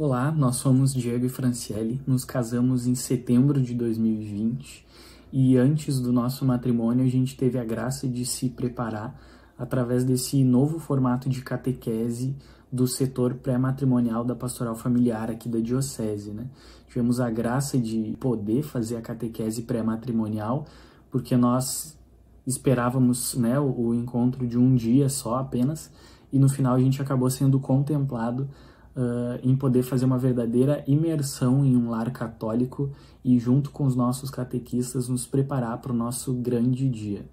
Olá, nós somos Diego e Franciele, nos casamos em setembro de 2020 e antes do nosso matrimônio a gente teve a graça de se preparar através desse novo formato de catequese do setor pré-matrimonial da pastoral familiar aqui da diocese, né? Tivemos a graça de poder fazer a catequese pré-matrimonial porque nós esperávamos, né, o, o encontro de um dia só apenas e no final a gente acabou sendo contemplado uh, em poder fazer uma verdadeira imersão em um lar católico e, junto com os nossos catequistas, nos preparar para o nosso grande dia.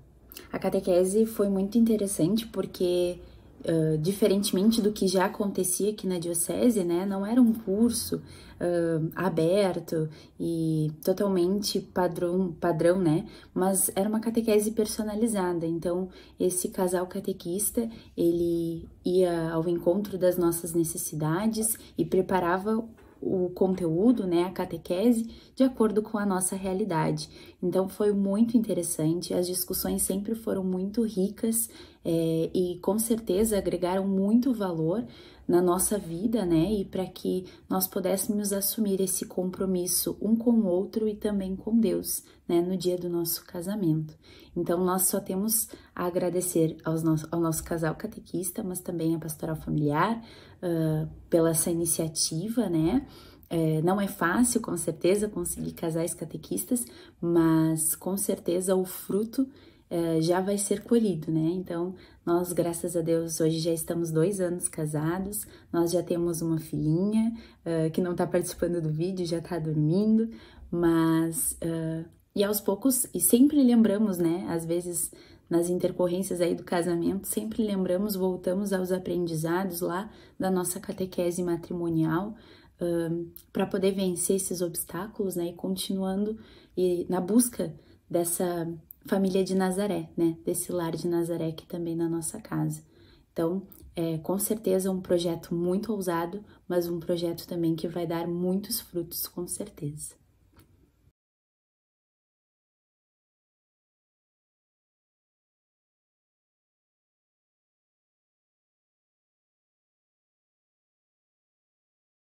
A catequese foi muito interessante porque uh, diferentemente do que já acontecia aqui na Diocese, né, não era um curso uh, aberto e totalmente padrão, padrão, né, mas era uma catequese personalizada. Então, esse casal catequista, ele ia ao encontro das nossas necessidades e preparava o conteúdo, né, a catequese, de acordo com a nossa realidade. Então foi muito interessante, as discussões sempre foram muito ricas é, e com certeza agregaram muito valor na nossa vida, né? E para que nós pudéssemos assumir esse compromisso um com o outro e também com Deus, né? No dia do nosso casamento. Então, nós só temos a agradecer aos nosso, ao nosso casal catequista, mas também à pastoral familiar uh, pela essa iniciativa, né? É, não é fácil, com certeza, conseguir casais catequistas, mas com certeza o fruto eh, já vai ser colhido, né? Então, nós, graças a Deus, hoje já estamos dois anos casados, nós já temos uma filhinha uh, que não está participando do vídeo, já está dormindo, mas. Uh, e aos poucos, e sempre lembramos, né? Às vezes nas intercorrências aí do casamento, sempre lembramos, voltamos aos aprendizados lá da nossa catequese matrimonial, hum, para poder vencer esses obstáculos, né? E continuando e na busca dessa família de Nazaré, né? Desse lar de Nazaré que também na nossa casa. Então, é com certeza um projeto muito ousado, mas um projeto também que vai dar muitos frutos, com certeza.